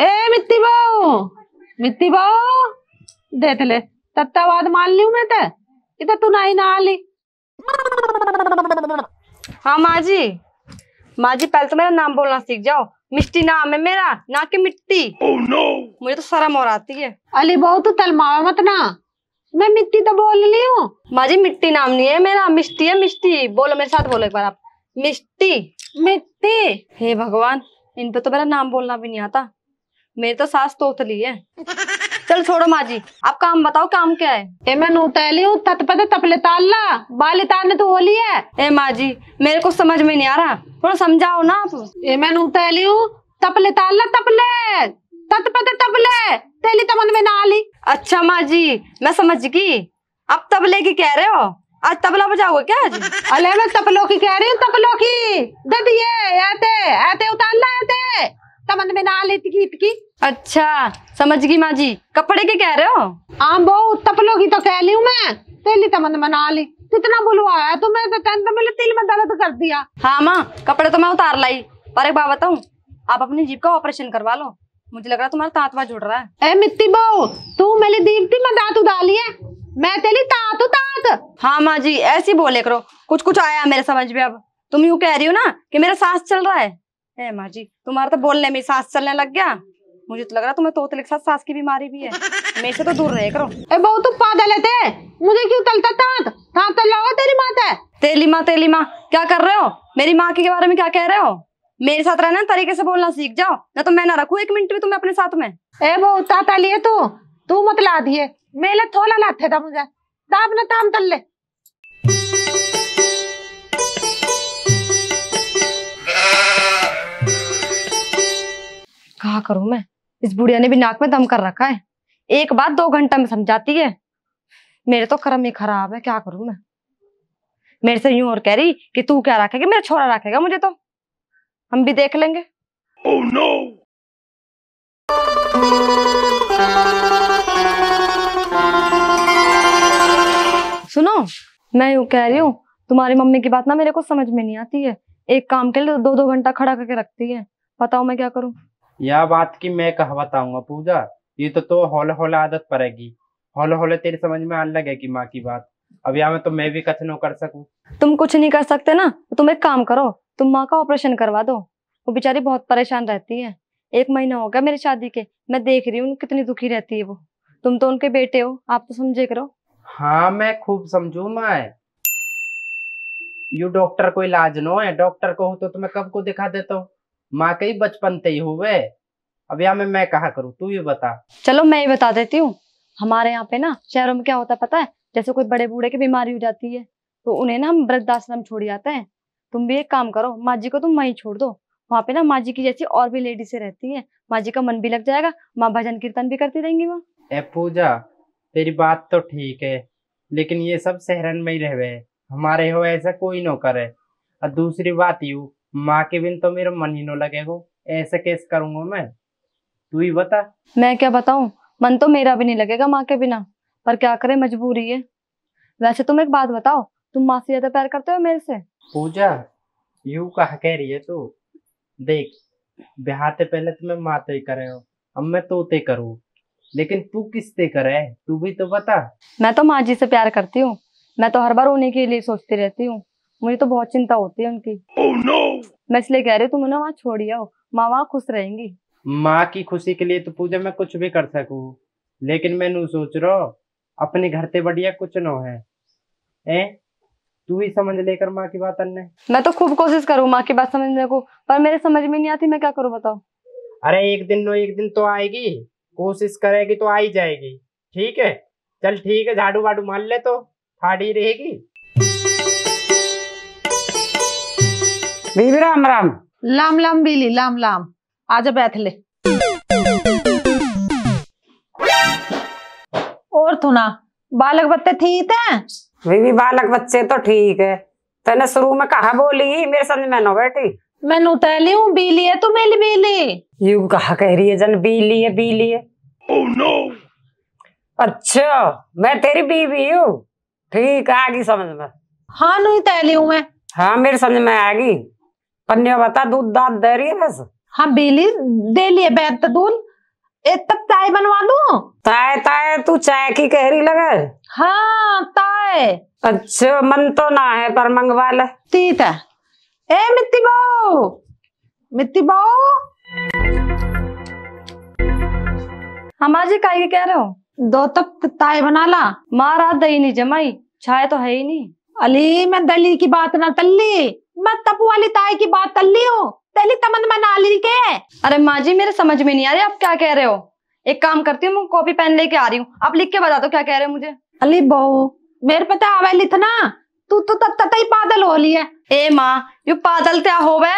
ए मित्ती बाओ मित्ती बाओ देख ले तत्तावाद मान ली मैं ते इधर तू नहीं ना ली हाँ माँ जी माँ जी पहले तो मेरा नाम बोलना सीख जाओ मिट्टी नाम है मेरा ना कि मिट्टी oh, no. मुझे तो शर्म और आती है अली बहू तू तलमावा मत ना मैं मिट्टी तो बोल ली हूँ माँ जी मिट्टी नाम नहीं है मेरा मिट्टी है मिट्टी बोलो मेरे साथ बोलो एक बार आप मिट्टी मिट्टी हे भगवान इन पे तो मेरा नाम बोलना भी नहीं आता मेरी तो सास तोतली है चल छोड़ो माँ जी आप काम बताओ काम क्या है ए मैं नोटैली हूँ तत्पद तपले ताला बाल तारने तो होली है ए माँ जी मेरे को समझ में नहीं आ रहा थोड़ा समझाओ ना आप ए मैं नोटैली हूँ तपले ताला तपले तत्पद तपले तेली तमन तो में ना ली अच्छा माँ जी मैं समझ गई आप तबले की कह रहे हो आज तबला बजाओगे क्या आज अले मैं तबलों की कह रही हूँ तबलों की दे दिए आते आते उतार ला आते तमन में ना लेती गीत की अच्छा समझ गई माँ जी कपड़े के कह रहे हो आम बहु तपलो की तो कह ली हूँ मैं तेली तमन में ना ली कितना बुलवाया तो मैं तो तेन तो मेरे तिल में दर्द कर दिया हाँ माँ कपड़े तो मैं उतार लाई पर एक बात बताऊँ आप अपनी जीप का ऑपरेशन करवा लो मुझे लग रहा तुम्हारा तांतवा जुड़ रहा है ए मित्ती बहु तू मेरी दीप थी मैं दांत उदाली है मैं तेरी तात तात हाँ माँ जी ऐसी बोले करो कुछ कुछ आया मेरे समझ में अब तुम यू कह रही हो ना कि मेरा सांस चल रहा है माजी तुम्हारा तो बोलने में सांस चलने लग गया मुझे तो लग रहा तुम्हें तोतले के साथ सांस की बीमारी भी है मेरे से तो दूर रहे करो ए बहू तू पागल है ते मुझे क्यों तलता दांत दांत तो रहा तेरी माँ है तेली माँ तेली माँ क्या कर रहे हो मेरी माँ के बारे में क्या कह रहे हो मेरे साथ रहना तरीके से बोलना सीख जाओ ना तो मैं ना रखू एक मिनट भी तुम्हें अपने साथ में ए बहू ताता लिए तू तू मत ला दिए मेले थोला लाथे था मुझे दाब ना ताम तल्ले क्या करूं मैं इस बुढ़िया ने भी नाक में दम कर रखा है एक बात दो घंटा में समझाती है मेरे तो कर्म ही खराब है क्या करूं मैं मेरे से यूं और कह रही कि तू क्या रखेगी मेरा छोरा रखेगा मुझे तो हम भी देख लेंगे oh, no. सुनो मैं यूं कह रही हूँ तुम्हारी मम्मी की बात ना मेरे को समझ में नहीं आती है एक काम के लिए दो तो दो घंटा खड़ा करके रखती है बताओ मैं क्या करूँ यह बात की मैं कहा बताऊंगा पूजा ये तो तो हौले हौले आदत पड़ेगी हौले हौले तेरी समझ में आने लगेगी माँ की बात अब यहाँ में तो मैं भी कथन कर सकू तुम कुछ नहीं कर सकते ना तो तुम एक काम करो तुम माँ का ऑपरेशन करवा दो वो बेचारी बहुत परेशान रहती है एक महीना हो गया मेरी शादी के मैं देख रही हूँ कितनी दुखी रहती है वो तुम तो उनके बेटे हो आप तो समझे करो हाँ मैं खूब समझू माए यू डॉक्टर को इलाज नो है डॉक्टर को हो तो तुम्हें कब को दिखा देता हूँ माँ के ही बचपन ते ही हुए अब यहाँ में मैं कहा करूँ तू ये बता चलो मैं ये बता देती हूँ हमारे यहाँ पे ना शहरों में क्या होता है पता है जैसे कोई बड़े बूढ़े की बीमारी हो जाती है तो उन्हें ना हम वृद्धाश्रम छोड़ जाते हैं तुम भी एक काम करो माँ जी को तुम वहीं छोड़ दो वहाँ पे ना माँ जी की जैसी और भी लेडीज रहती है माँ जी का मन भी लग जाएगा माँ भजन कीर्तन भी करती रहेंगी वहाँ ए पूजा तेरी बात तो ठीक है लेकिन ये सब शहरन में ही रह हमारे हो ऐसा कोई नौकर है और दूसरी बात यू माँ के बिन तो मेरा मन ही न लगेगा ऐसे केस करूंगा मैं तू ही बता मैं क्या बताऊ मन तो मेरा भी नहीं लगेगा माँ के बिना पर क्या करे मजबूरी है वैसे तुम एक बात बताओ तुम माँ से ज्यादा प्यार करते हो मेरे से पूजा यू कहा कह रही है तू देख बिहार से पहले तुम्हें तो माँ तो ही करे हो अब मैं तोते करूँ लेकिन तू किसते करे तू भी तो बता मैं तो माँ जी से प्यार करती हूँ मैं तो हर बार उन्हीं के लिए सोचती रहती हूँ मुझे तो बहुत चिंता होती है उनकी oh, no! मैं इसलिए कह रही हूँ तुम उन्हें वहाँ छोड़िए माँ वहाँ खुश रहेंगी माँ की खुशी के लिए तो पूजा मैं कुछ भी कर सकू लेकिन मैं नू सोच रहा अपने घर से बढ़िया कुछ न है ए? तू ही समझ लेकर माँ की बात अन्य मैं तो खूब कोशिश करूँ माँ की बात समझने को पर मेरे समझ में नहीं आती मैं क्या करूँ बताओ अरे एक दिन नो एक दिन तो आएगी कोशिश करेगी तो आई जाएगी ठीक है चल ठीक है झाड़ू वाड़ू मान ले तो फाड़ी रहेगी बीबी राम राम लाम लाम बीली लाम लाम आज बैठ ले और थुना बालक बच्चे ठीक है बीबी बालक बच्चे तो ठीक है तेने शुरू में कहा बोली मेरे समझ में नो बैठी मैं नूतली तो हूँ बीली है तू मेरी बीली यू कहा कह रही है जन बीली है बीली है oh, no. अच्छा मैं तेरी बीवी हूँ ठीक आ गई समझ में हाँ नूतली तो हूँ मैं हाँ मेरे समझ में आ गई पन्ने बता दूध दाद दे रही है बस हाँ बेली दे लिए तो दूध तब चाय बनवा दू ताय ताय तू चाय की कहरी लगे हाँ ताय अच्छा मन तो ना है पर मंगवा ले ठीक है ए मित्ती बहू मित्ती बाऊ हमारा जी काहे कह रहे हो दो तब ताय बना ला मारा दही नहीं जमाई छाए तो है ही नहीं अली मैं दली की बात ना तल्ली मत तपू वाली ताई की बात कर ली हो तेली तमन में ली के अरे माँ जी मेरे समझ में नहीं आ रहे आप क्या कह रहे हो एक काम करती हूँ कॉपी पेन लेके आ रही हूँ आप लिख के बता दो क्या कह रहे हो मुझे अली बहु मेरे पता तो आवे लिखना तू तो तब तत ही पागल हो ली है ए माँ ये पागल क्या हो वे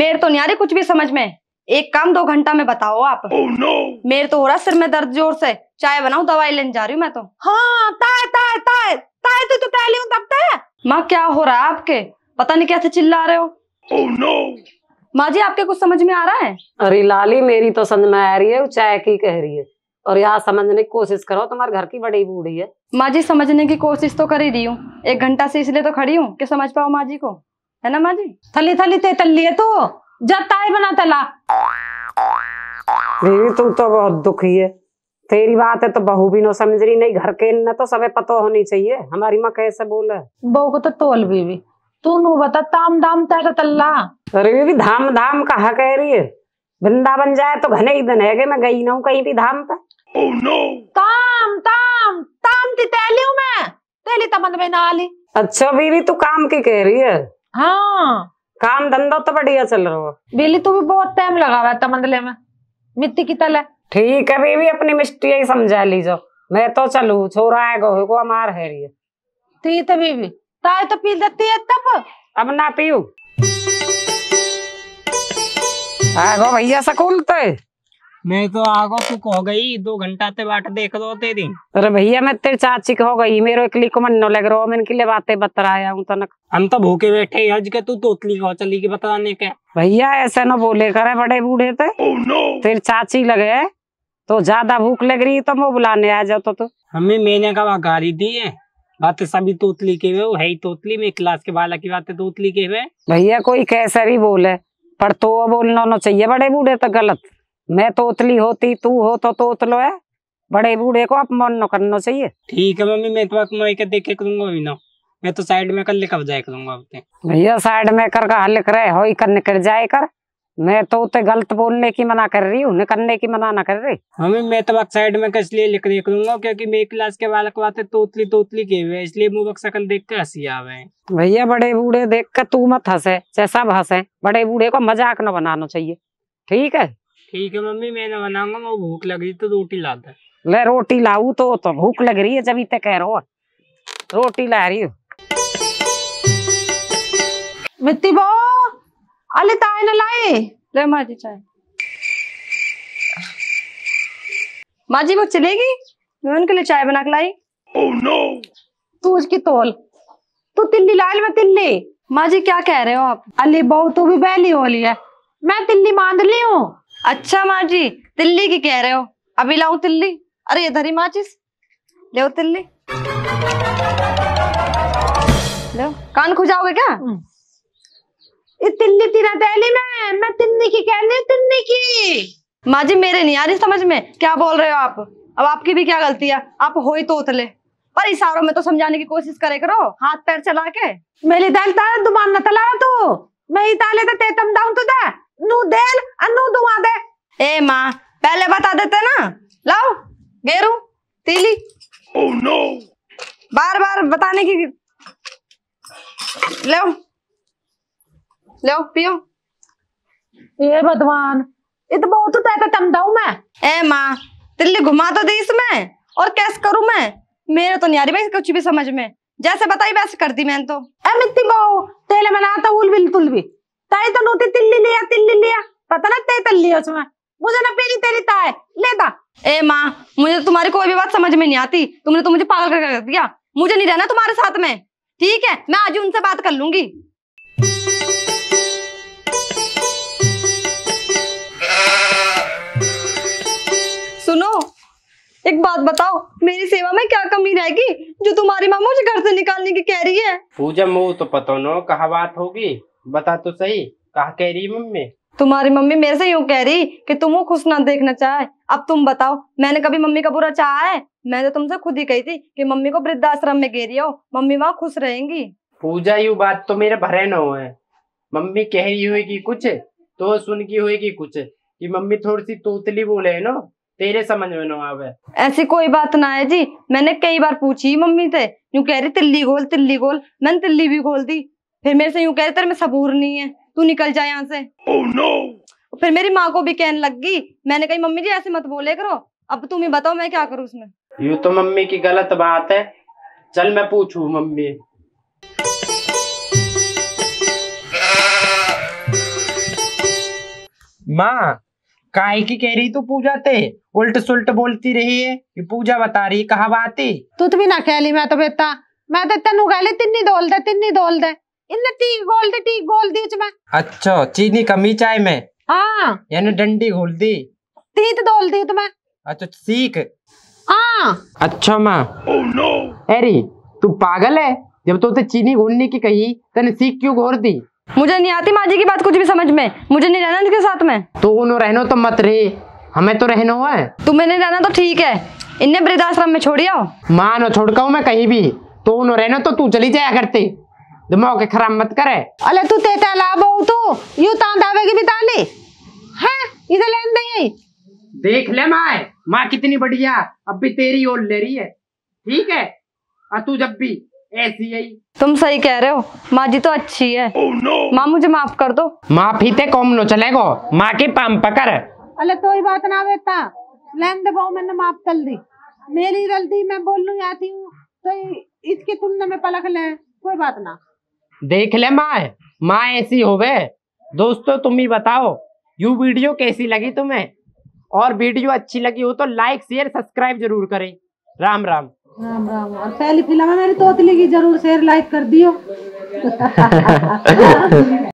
मेरे तो नहीं आ रही कुछ भी समझ में एक काम दो घंटा में बताओ आप oh, no. मेरे तो हो रहा सिर में दर्द जोर से चाय बनाऊ दवाई लेने जा रही हूँ मैं तो हाँ ताए ताए ताए ताए तो तू तो टहली हूँ तब तय माँ क्या हो रहा है आपके पता नहीं कैसे चिल्ला रहे हो oh, no. माँ जी आपके कुछ समझ में आ रहा है अरे लाली मेरी तो समझ में आ रही है चाय की कह रही है और यहाँ समझने की कोशिश करो तुम्हारे घर की बड़ी बूढ़ी है माँ जी समझने की कोशिश तो कर ही रही हूँ एक घंटा से इसलिए तो खड़ी हूँ कि समझ पाओ माँ जी को है ना माँ जी थली थली ते तल्ली है तो जताए बना तला देवी तुम तो बहुत दुखी है तेरी बात है तो बहू भी नो समझ रही नहीं घर के न तो सब पता होनी चाहिए हमारी माँ कैसे बोले बहू को तो तोल बीवी तू नु बता ताम दाम तो तल्ला अरे भी धाम धाम कहा कह रही है वृंदावन जाए तो घने ही दिन है मैं गई ना हूँ कहीं भी धाम पर oh, no. ताम ताम ताम ती हूँ मैं में तो ना अच्छा बीवी तू काम की कह रही है हाँ काम धंधा तो बढ़िया चल रहा है बीली तू भी बहुत टाइम लगा हुआ है तमंदले में मिट्टी की है ठीक है बीवी अपनी मिस्टी ही समझा लीजो मैं तो चलू छोरा है गोहे को अमार है है ठीक है बीवी चाय तो पी देती है तब अब ना पीऊ आगो भैया सकूल तो मैं तो आगो तू कह गई दो घंटा ते बाट देख दो ते दिन अरे भैया मैं तेरे चाची कह गई मेरे इकली को मन न लग रहा मैं इनके लिए बातें बतराया हूँ तनक हम तो भूखे बैठे हैं आज के तू तोतली को चली के बताने के भैया ऐसे न बोले करे बड़े बूढ़े थे oh, no. तेरे चाची लगे तो ज्यादा भूख लग रही तो मैं बुलाने आ जाओ तो हमें मैंने कहा गाड़ी दी है बात हाँ, तो सभी तोतली के हुए है ही तोतली में क्लास के बाला की बातें तोतली के हुए भैया कोई कैसा भी बोले पर तो बोलना ना चाहिए बड़े बूढ़े तो गलत मैं तोतली होती तू हो तो तोतलो है बड़े बूढ़े को अपमान न करना चाहिए ठीक है मम्मी मैं तो अपमान के देखे करूंगा अभी ना मैं तो साइड में कर लिखा जाए करूंगा तो। भैया साइड में कर कहा लिख रहे हो कर निकल जाए कर मैं तो उसे गलत बोलने की मना कर रही हूँ करने की मना ना कर रही हमें हाँ, मैं तो साइड में कस लिए लिख देख लूंगा क्योंकि मेरी क्लास के बालक बातें तोतली तोतली के हुए इसलिए मुँह शकल देख कर हंसी आवे भैया बड़े बूढ़े देख कर तू मत हंसे जैसा हंसे बड़े बूढ़े को मजाक न बनाना चाहिए ठीक है ठीक है मम्मी मैं ना बनाऊंगा मैं भूख लग रही तो रोटी ला दे मैं रोटी लाऊ तो, तो भूख लग रही है जब इतने कह रहा हूँ रोटी ला रही हूँ मिट्टी बहुत अले ताए न लाए ले माजी चाय माँ जी वो चलेगी मैं उनके लिए चाय बना के लाई ओह oh, नो तू उसकी तोल तू तिल्ली लाल में तिल्ली माँ जी क्या कह रहे हो आप अली बहू तू भी बहली हो ली है मैं तिल्ली बांध ली हूँ अच्छा माँ जी तिल्ली की कह रहे हो अभी लाऊ तिल्ली अरे ये धरी माचिस ले तिल्ली लो कान खुजाओगे क्या हम्म। तिल्ली तेरा दहली में मैं तिन्नी की कह रही तिन्नी की माँ जी मेरे नहीं आ रही समझ में क्या बोल रहे हो आप अब आपकी भी क्या गलती है आप हो ही तो उतले पर इशारों में तो समझाने की कोशिश करे करो हाथ पैर चला के मेरी दाल तारा दुमान न तला तू मैं ही ताले ते तेतम दाऊं तू तो दे नू देल अनु दुआ दे ए माँ पहले बता देते ना लाओ गेरू तीली oh, no. बार बार बताने की ले लो पियो ये भगवान ये तो बहुत होता है तमदाऊ मैं ए माँ तिल्ली घुमा तो दी इसमें और कैसे करूं मैं मेरे तो नहीं आ रही भाई कुछ भी समझ में जैसे बताई वैसे कर दी मैंने तो ए मित्ती बहु तेले मनाता उल बिल तुल भी ताई तो नोती तिल्ली लिया तिल्ली लिया पता ना ते तिल्ली उसमें मुझे ना पीली तेरी ताए लेता ए माँ मुझे तुम्हारी कोई भी बात समझ में नहीं आती तुमने तो मुझे पागल कर दिया मुझे नहीं रहना तुम्हारे साथ में ठीक है मैं आज उनसे बात कर लूंगी एक बात बताओ मेरी सेवा में क्या कमी रहेगी जो तुम्हारी माँ मुझे घर से निकालने की कह रही है पूजा मुँह तो पता नो कहा बात होगी बता तो सही कहा कह रही मम्मी तुम्हारी मम्मी मेरे से यूँ कह रही कि तुम वो खुश ना देखना चाहे अब तुम बताओ मैंने कभी मम्मी का बुरा चाहा है मैं तो तुमसे खुद ही कही थी कि मम्मी को वृद्धाश्रम में घेरी हो मम्मी वहाँ खुश रहेंगी पूजा यू बात तो मेरे भरे न है मम्मी कह रही होगी कुछ तो सुन की होगी कुछ कि मम्मी थोड़ी सी तोतली बोले ना तेरे समझ में ना आवे ऐसी कोई बात ना है जी मैंने कई बार पूछी मम्मी से यूं कह रही तिल्ली गोल तिल्ली गोल मैंने तिल्ली भी गोल दी फिर मेरे से यूं कह रही तेरे में सबूर नहीं है तू निकल जाए यहाँ से oh, no! फिर मेरी माँ को भी कहने लग गई मैंने कही मम्मी जी ऐसे मत बोले करो अब तुम ही बताओ मैं क्या करूँ उसमें यू तो मम्मी की गलत बात है चल मैं पूछू मम्मी माँ काहे की कह रही तू पूजा ते उल्ट सुल्ट बोलती रही है कि पूजा बता रही कहा बात बाती तू तो भी ना कह ली मैं तो बेटा मैं तो तेन कह ली तिन्नी डोल दे तिन्नी डोल दे इन टीक गोल दे टीक गोल दी मैं अच्छा चीनी कमी चाय में हां यानी डंडी घोल दी तीत डोल दी तुम्हें तो अच्छा सीख हां अच्छा मां ओह नो अरे तू पागल है जब तो चीनी घोलने की कही तेने सीख क्यों घोर दी मुझे नहीं आती माजी की बात कुछ भी समझ में मुझे नहीं रहना इनके साथ में तो उन्हें रहनो तो मत रे हमें तो रहना हुआ है तुम्हें नहीं रहना तो ठीक है इन्हें वृद्धाश्रम में छोड़ी आओ माँ न छोड़का हूँ मैं कहीं भी तो उन्हें रहना तो तू चली जाया करते दिमाग के खराब मत करे अले तू ते लाभ हो तू यू तां दावे की बिताले हाँ, हैं इधर लेन दे देख ले माँ माँ कितनी बढ़िया अब भी तेरी ओर ले रही है ठीक है और तू जब भी ऐसी ही तुम सही कह रहे हो माँ जी तो अच्छी है oh, no. माँ मुझे माफ कर दो माफी ते कौम नो चलेगो माँ के पाम पकड़ अरे तो ही बात ना बेटा लैन दबाओ मैंने माफ कर दी मेरी गलती मैं बोलने आती हूँ तो इसके तुमने में पलक ले कोई बात ना देख ले माँ माँ ऐसी हो गए दोस्तों तुम ही बताओ यू वीडियो कैसी लगी तुम्हें और वीडियो अच्छी लगी हो तो लाइक शेयर सब्सक्राइब जरूर करें राम राम राम राम और पहली फिल्म है मेरी तोतली की जरूर शेयर लाइक कर दियो